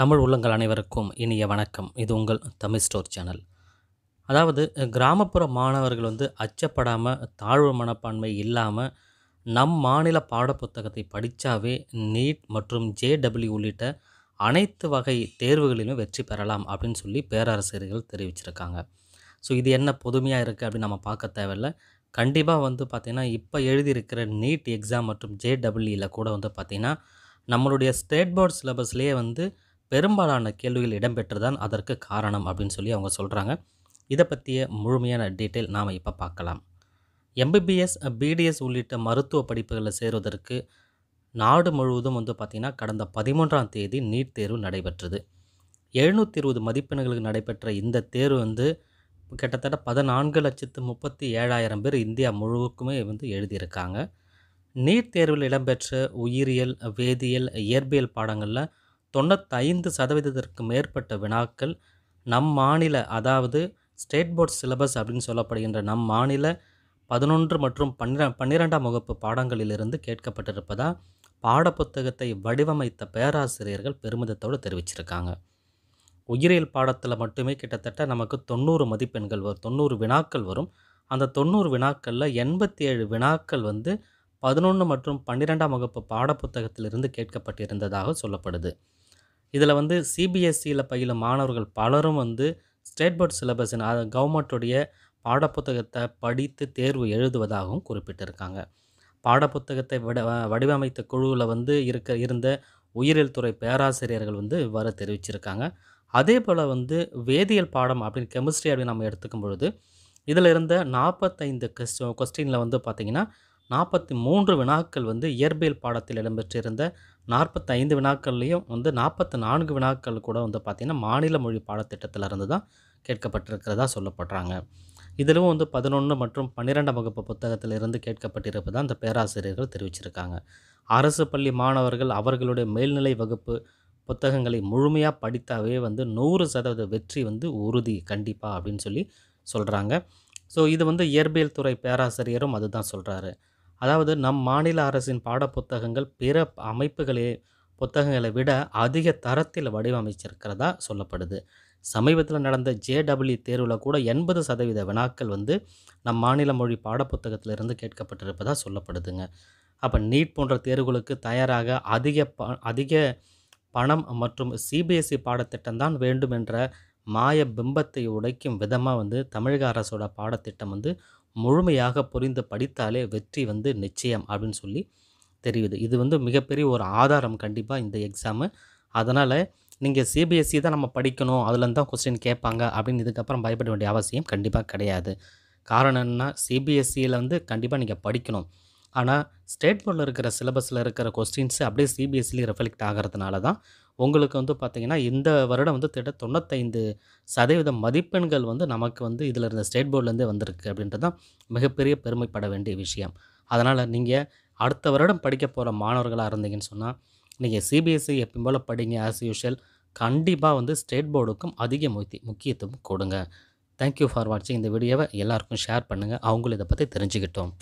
தமிழ் உள்ளங்கள் அனைவருக்கும் இனிய வணக்கம் இது உங்கள் தமிழ் ஸ்டோர் சேனல் அதாவது கிராமப்புற மாணவர்கள் வந்து அச்சப்படாமல் தாழ்வு மனப்பான்மை இல்லாமல் நம் மாநில பாடப்புத்தகத்தை படித்தாவே நீட் மற்றும் ஜேடபிள்யூ உள்ளிட்ட அனைத்து வகை தேர்வுகளிலும் வெற்றி பெறலாம் அப்படின்னு சொல்லி பேரரசியர்கள் தெரிவிச்சிருக்காங்க ஸோ இது என்ன புதுமையாக இருக்குது அப்படின்னு நம்ம பார்க்க தேவையில்லை கண்டிப்பாக வந்து பார்த்திங்கன்னா இப்போ எழுதியிருக்கிற நீட் எக்ஸாம் மற்றும் ஜேடபிள்யூவில் கூட வந்து பார்த்திங்கன்னா நம்மளுடைய ஸ்டேட் போர்ட் சிலபஸ்லேயே வந்து பெரும்பாலான கேள்விகள் இடம்பெற்றுதான் அதற்கு காரணம் அப்படின்னு சொல்லி அவங்க சொல்கிறாங்க இதை பற்றிய முழுமையான டீட்டெயில் நாம் இப்போ பார்க்கலாம் எம்பிபிஎஸ் பிடிஎஸ் உள்ளிட்ட மருத்துவ படிப்புகளை சேருவதற்கு நாடு முழுவதும் வந்து பார்த்திங்கன்னா கடந்த பதிமூன்றாம் தேதி நீட் தேர்வு நடைபெற்றது எழுநூற்றி இருபது மதிப்பெண்களுக்கு நடைபெற்ற இந்த தேர்வு வந்து கிட்டத்தட்ட பதினான்கு லட்சத்து முப்பத்தி ஏழாயிரம் பேர் இந்தியா முழுவதுக்குமே வந்து எழுதியிருக்காங்க நீட் தேர்வில் இடம்பெற்ற உயிரியல் வேதியியல் இயற்பியல் பாடங்களில் தொண்ணூத்தைந்து சதவீதத்திற்கு மேற்பட்ட வினாக்கள் நம் மாநில அதாவது ஸ்டேட் போர்ட் சிலபஸ் அப்படின்னு சொல்லப்படுகின்ற நம் மாநில பதினொன்று மற்றும் பன்னிர பன்னிரெண்டாம் வகுப்பு பாடங்களிலிருந்து கேட்கப்பட்டிருப்பதா பாடப்புத்தகத்தை வடிவமைத்த பேராசிரியர்கள் பெருமிதத்தோடு தெரிவிச்சிருக்காங்க உயிரியல் பாடத்தில் மட்டுமே கிட்டத்தட்ட நமக்கு தொண்ணூறு மதிப்பெண்கள் வரும் தொண்ணூறு வினாக்கள் வரும் அந்த தொண்ணூறு வினாக்களில் எண்பத்தி ஏழு வினாக்கள் வந்து பதினொன்று மற்றும் பன்னிரெண்டாம் வகுப்பு பாடப்புத்தகத்திலிருந்து கேட்கப்பட்டிருந்ததாக சொல்லப்படுது இதில் வந்து சிபிஎஸ்சியில் e பயிலும் மாணவர்கள் பலரும் வந்து ஸ்டேட் போர்ட் சிலபஸின் கவர்மெண்ட்டுடைய பாடப்புத்தகத்தை படித்து தேர்வு எழுதுவதாகவும் குறிப்பிட்டிருக்காங்க பாடப்புத்தகத்தை விட வடிவமைத்த குழுவில் வந்து இருக்க இருந்த உயிரியல் துறை பேராசிரியர்கள் வந்து இவ்வாறு தெரிவிச்சிருக்காங்க அதே போல் வந்து வேதியியல் பாடம் அப்படின்னு கெமிஸ்ட்ரி அப்படின்னு நம்ம எடுத்துக்கும் பொழுது இதில் இருந்த நாற்பத்தைந்து கொஸ்டின் கொஸ்டினில் வந்து பார்த்திங்கன்னா நாற்பத்தி மூன்று வினாக்கள் வந்து இயற்பியல் பாடத்தில் இடம்பெற்றிருந்த நாற்பத்தி ஐந்து வினாக்கள்லேயும் வந்து நாற்பத்தி நான்கு வினாக்கள் கூட வந்து பார்த்திங்கன்னா மாநில மொழி பாடத்திட்டத்தில் இருந்து தான் கேட்கப்பட்டிருக்கிறதா சொல்லப்படுறாங்க இதிலும் வந்து பதினொன்று மற்றும் பன்னிரெண்டாம் வகுப்பு புத்தகத்தில் இருந்து கேட்கப்பட்டிருப்பதாக அந்த பேராசிரியர்கள் தெரிவிச்சிருக்காங்க அரசு பள்ளி மாணவர்கள் அவர்களுடைய மேல்நிலை வகுப்பு புத்தகங்களை முழுமையாக படித்தாவே வந்து நூறு சதவீத வெற்றி வந்து உறுதி கண்டிப்பாக அப்படின்னு சொல்லி சொல்கிறாங்க ஸோ இது வந்து இயற்பியல் துறை பேராசிரியரும் அதுதான் சொல்கிறாரு அதாவது நம் மாநில அரசின் பாடப்புத்தகங்கள் பிற அமைப்புகளே புத்தகங்களை விட அதிக தரத்தில் வடிவமைச்சிருக்கிறதா சொல்லப்படுது சமீபத்தில் நடந்த ஜேடபிள்யூ தேர்வில் கூட எண்பது சதவீத வினாக்கள் வந்து நம் மாநில மொழி பாடப்புத்தகத்திலிருந்து கேட்கப்பட்டிருப்பதாக சொல்லப்படுதுங்க அப்போ நீட் போன்ற தேர்வுகளுக்கு தயாராக அதிக ப அதிக பணம் மற்றும் சிபிஎஸ்சி பாடத்திட்டம்தான் வேண்டும் என்ற மாய பிம்பத்தை உடைக்கும் விதமாக வந்து தமிழக அரசோட பாடத்திட்டம் வந்து முழுமையாக புரிந்து படித்தாலே வெற்றி வந்து நிச்சயம் அப்படின்னு சொல்லி தெரியுது இது வந்து மிகப்பெரிய ஒரு ஆதாரம் கண்டிப்பாக இந்த எக்ஸாமு அதனால் நீங்கள் சிபிஎஸ்சி e தான் நம்ம படிக்கணும் அதுலேருந்து தான் கொஸ்டின் கேட்பாங்க அப்படின்னு இதுக்கப்புறம் பயப்பட வேண்டிய அவசியம் கண்டிப்பாக கிடையாது காரணம் என்னென்னா சிபிஎஸ்சியில் e வந்து கண்டிப்பாக நீங்கள் படிக்கணும் ஆனால் ஸ்டேட் போர்டில் இருக்கிற சிலபஸில் இருக்கிற கொஸ்டின்ஸ் அப்படியே சிபிஎஸ்சிலேயே ரெஃப்ளெக்ட் ஆகிறதுனால தான் உங்களுக்கு வந்து பார்த்திங்கன்னா இந்த வருடம் வந்து திட்ட தொண்ணூத்தைந்து சதவீத மதிப்பெண்கள் வந்து நமக்கு வந்து இதில் இருந்த ஸ்டேட் போர்ட்லேருந்தே வந்திருக்கு அப்படின்றது தான் மிகப்பெரிய பெருமைப்பட வேண்டிய விஷயம் அதனால் நீங்கள் அடுத்த வருடம் படிக்க போகிற மாணவர்களாக இருந்தீங்கன்னு சொன்னால் நீங்கள் சிபிஎஸ்சி எப்பயும் போல் படிங்க ஆஸ் யூஷுவல் கண்டிப்பாக வந்து ஸ்டேட் போர்டுக்கும் அதிக முக்கியத்துவம் கொடுங்க தேங்க்யூ ஃபார் வாட்சிங் இந்த வீடியோவை எல்லாருக்கும் ஷேர் பண்ணுங்கள் அவங்களும் இதை பற்றி தெரிஞ்சுக்கிட்டோம்